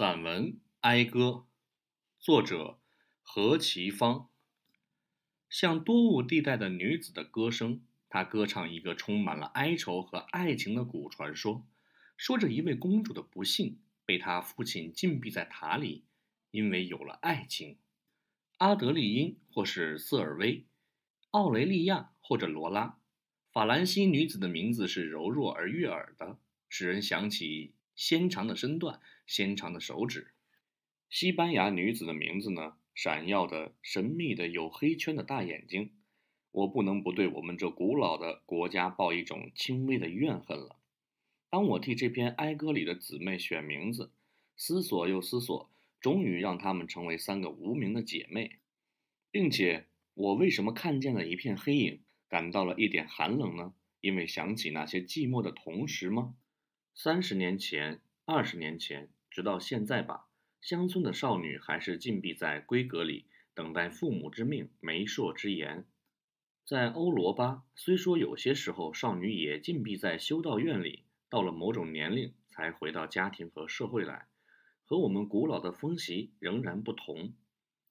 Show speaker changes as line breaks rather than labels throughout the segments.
散文《哀歌》，作者何其芳。像多雾地带的女子的歌声，她歌唱一个充满了哀愁和爱情的古传说，说着一位公主的不幸，被她父亲禁闭在塔里，因为有了爱情。阿德利因，或是瑟尔威，奥雷利亚，或者罗拉，法兰西女子的名字是柔弱而悦耳的，使人想起纤长的身段。纤长的手指，西班牙女子的名字呢？闪耀的、神秘的、有黑圈的大眼睛，我不能不对我们这古老的国家抱一种轻微的怨恨了。当我替这篇哀歌里的姊妹选名字，思索又思索，终于让她们成为三个无名的姐妹，并且我为什么看见了一片黑影，感到了一点寒冷呢？因为想起那些寂寞的同时吗？三十年前，二十年前。直到现在吧，乡村的少女还是禁闭在闺阁里，等待父母之命、媒妁之言。在欧罗巴，虽说有些时候少女也禁闭在修道院里，到了某种年龄才回到家庭和社会来，和我们古老的风俗仍然不同。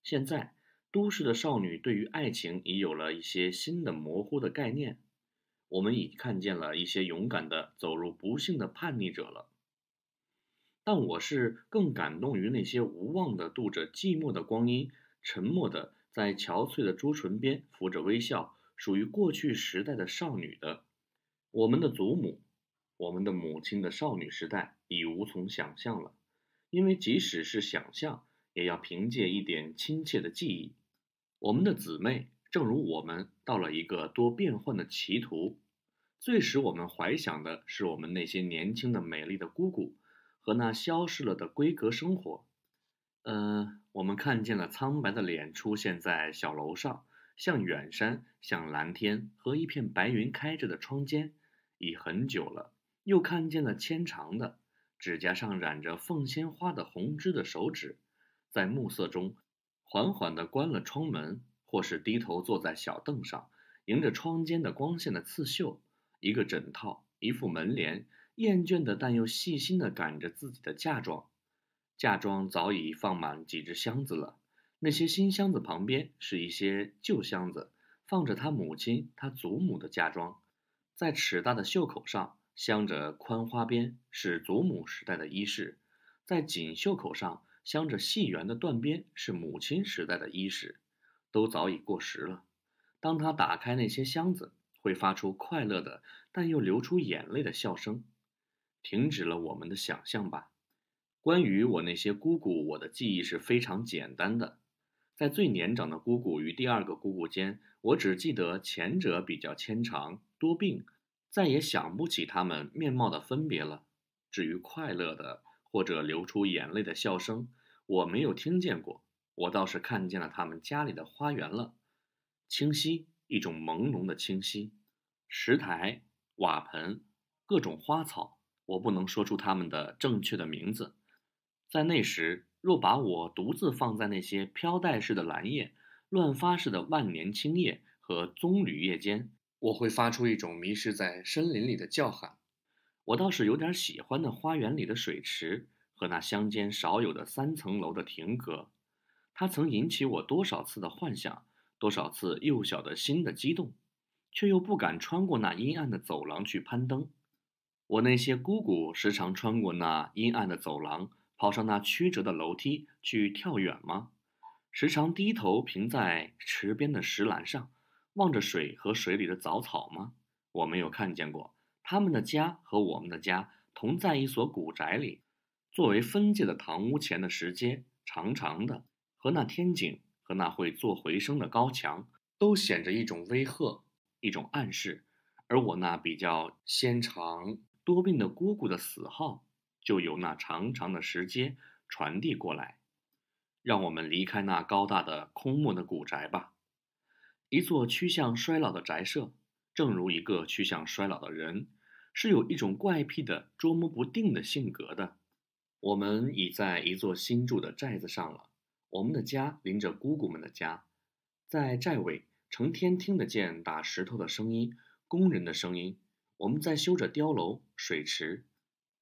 现在，都市的少女对于爱情已有了一些新的模糊的概念，我们已看见了一些勇敢的走入不幸的叛逆者了。但我是更感动于那些无望的度着寂寞的光阴，沉默的在憔悴的朱唇边浮着微笑，属于过去时代的少女的。我们的祖母，我们的母亲的少女时代已无从想象了，因为即使是想象，也要凭借一点亲切的记忆。我们的姊妹，正如我们到了一个多变幻的歧途。最使我们怀想的是我们那些年轻的美丽的姑姑。和那消失了的闺阁生活，呃，我们看见了苍白的脸出现在小楼上，像远山，像蓝天和一片白云开着的窗间，已很久了。又看见了纤长的指甲上染着凤仙花的红枝的手指，在暮色中缓缓地关了窗门，或是低头坐在小凳上，迎着窗间的光线的刺绣，一个枕套，一副门帘。厌倦的，但又细心的赶着自己的嫁妆，嫁妆早已放满几只箱子了。那些新箱子旁边是一些旧箱子，放着他母亲、他祖母的嫁妆。在尺大的袖口上镶着宽花边，是祖母时代的衣饰；在锦袖口上镶着细圆的缎边，是母亲时代的衣饰，都早已过时了。当他打开那些箱子，会发出快乐的，但又流出眼泪的笑声。停止了我们的想象吧。关于我那些姑姑，我的记忆是非常简单的。在最年长的姑姑与第二个姑姑间，我只记得前者比较纤长、多病，再也想不起他们面貌的分别了。至于快乐的或者流出眼泪的笑声，我没有听见过。我倒是看见了他们家里的花园了，清晰，一种朦胧的清晰。石台、瓦盆、各种花草。我不能说出他们的正确的名字，在那时，若把我独自放在那些飘带式的蓝叶、乱发式的万年青叶和棕榈叶间，我会发出一种迷失在森林里的叫喊。我倒是有点喜欢那花园里的水池和那乡间少有的三层楼的亭阁，它曾引起我多少次的幻想，多少次幼小的心的激动，却又不敢穿过那阴暗的走廊去攀登。我那些姑姑时常穿过那阴暗的走廊，跑上那曲折的楼梯去跳远吗？时常低头平在池边的石栏上，望着水和水里的藻草吗？我没有看见过。他们的家和我们的家同在一所古宅里，作为分界的堂屋前的石阶，长长的，和那天井和那会做回声的高墙，都显着一种威吓，一种暗示。而我那比较纤长。多病的姑姑的死号，就由那长长的石阶传递过来。让我们离开那高大的空木的古宅吧。一座趋向衰老的宅舍，正如一个趋向衰老的人，是有一种怪癖的、捉摸不定的性格的。我们已在一座新筑的寨子上了。我们的家邻着姑姑们的家，在寨尾，成天听得见打石头的声音、工人的声音。我们在修着碉楼水池，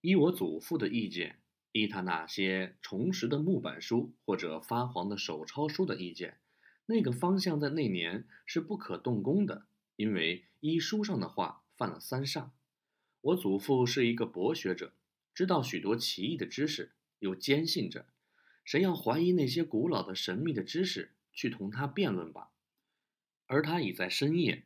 依我祖父的意见，依他那些重拾的木板书或者发黄的手抄书的意见，那个方向在那年是不可动工的，因为依书上的话犯了三煞。我祖父是一个博学者，知道许多奇异的知识，又坚信着，谁要怀疑那些古老的神秘的知识，去同他辩论吧。而他已在深夜，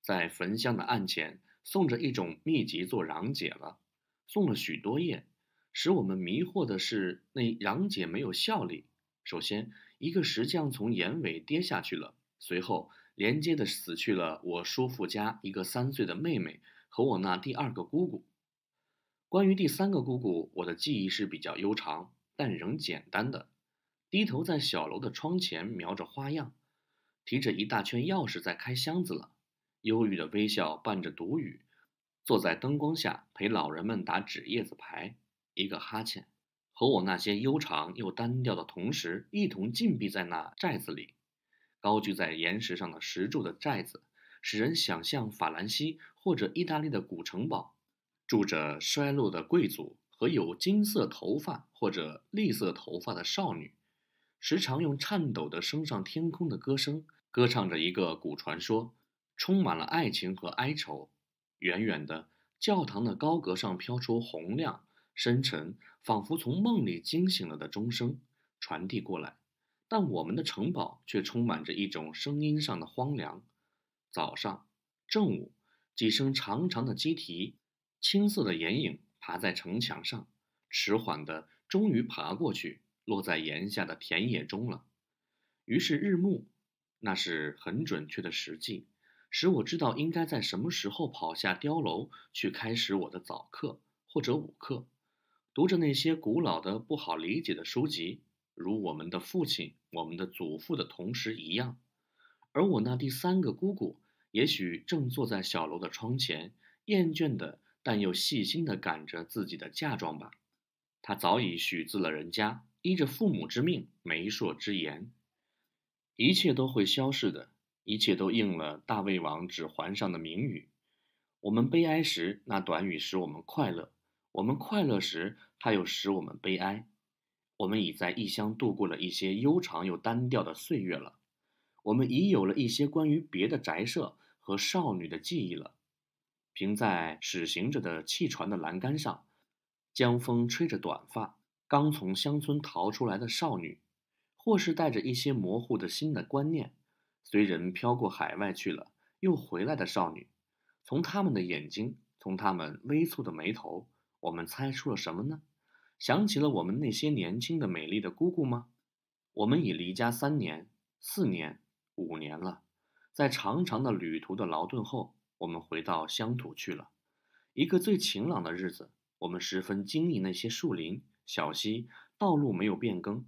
在焚香的案前。送着一种秘籍做瓤解了，送了许多页，使我们迷惑的是那瓤解没有效力。首先，一个石匠从眼尾跌下去了，随后连接的死去了我叔父家一个三岁的妹妹和我那第二个姑姑。关于第三个姑姑，我的记忆是比较悠长，但仍简单的，低头在小楼的窗前瞄着花样，提着一大圈钥匙在开箱子了。忧郁的微笑伴着毒雨，坐在灯光下陪老人们打纸叶子牌，一个哈欠，和我那些悠长又单调的同时，一同禁闭在那寨子里，高踞在岩石上的石柱的寨子，使人想象法兰西或者意大利的古城堡，住着衰落的贵族和有金色头发或者栗色头发的少女，时常用颤抖的升上天空的歌声，歌唱着一个古传说。充满了爱情和哀愁。远远的，教堂的高阁上飘出洪亮、深沉，仿佛从梦里惊醒了的钟声，传递过来。但我们的城堡却充满着一种声音上的荒凉。早上、正午，几声长长的鸡啼，青色的眼影爬在城墙上，迟缓的，终于爬过去，落在檐下的田野中了。于是日暮，那是很准确的实际。使我知道应该在什么时候跑下碉楼去开始我的早课或者午课，读着那些古老的、不好理解的书籍，如我们的父亲、我们的祖父的同时一样。而我那第三个姑姑，也许正坐在小楼的窗前，厌倦的但又细心的赶着自己的嫁妆吧。她早已许自了人家，依着父母之命、媒妁之言，一切都会消逝的。一切都应了大胃王指环上的名语：“我们悲哀时，那短语使我们快乐；我们快乐时，它又使我们悲哀。”我们已在异乡度过了一些悠长又单调的岁月了。我们已有了一些关于别的宅舍和少女的记忆了。凭在驶行着的汽船的栏杆上，江风吹着短发刚从乡村逃出来的少女，或是带着一些模糊的新的观念。随人飘过海外去了，又回来的少女，从他们的眼睛，从他们微蹙的眉头，我们猜出了什么呢？想起了我们那些年轻的美丽的姑姑吗？我们已离家三年、四年、五年了，在长长的旅途的劳顿后，我们回到乡土去了。一个最晴朗的日子，我们十分经历那些树林、小溪、道路没有变更，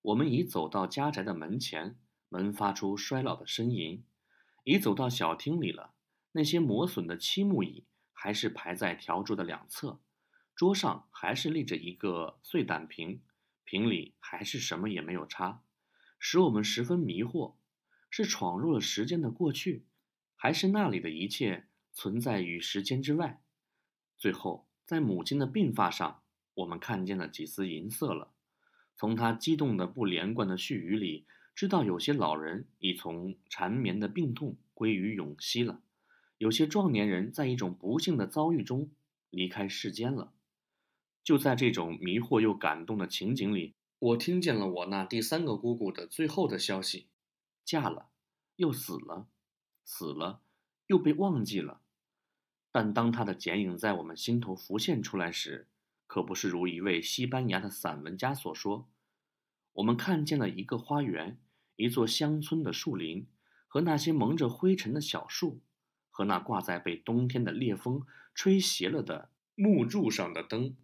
我们已走到家宅的门前。门发出衰老的呻吟，已走到小厅里了。那些磨损的漆木椅还是排在条柱的两侧，桌上还是立着一个碎胆瓶，瓶里还是什么也没有插，使我们十分迷惑：是闯入了时间的过去，还是那里的一切存在于时间之外？最后，在母亲的鬓发上，我们看见了几丝银色了。从她激动的、不连贯的絮语里。知道有些老人已从缠绵的病痛归于永息了，有些壮年人在一种不幸的遭遇中离开世间了。就在这种迷惑又感动的情景里，我听见了我那第三个姑姑的最后的消息：嫁了，又死了，死了，又被忘记了。但当她的剪影在我们心头浮现出来时，可不是如一位西班牙的散文家所说，我们看见了一个花园。一座乡村的树林，和那些蒙着灰尘的小树，和那挂在被冬天的烈风吹斜了的木柱上的灯。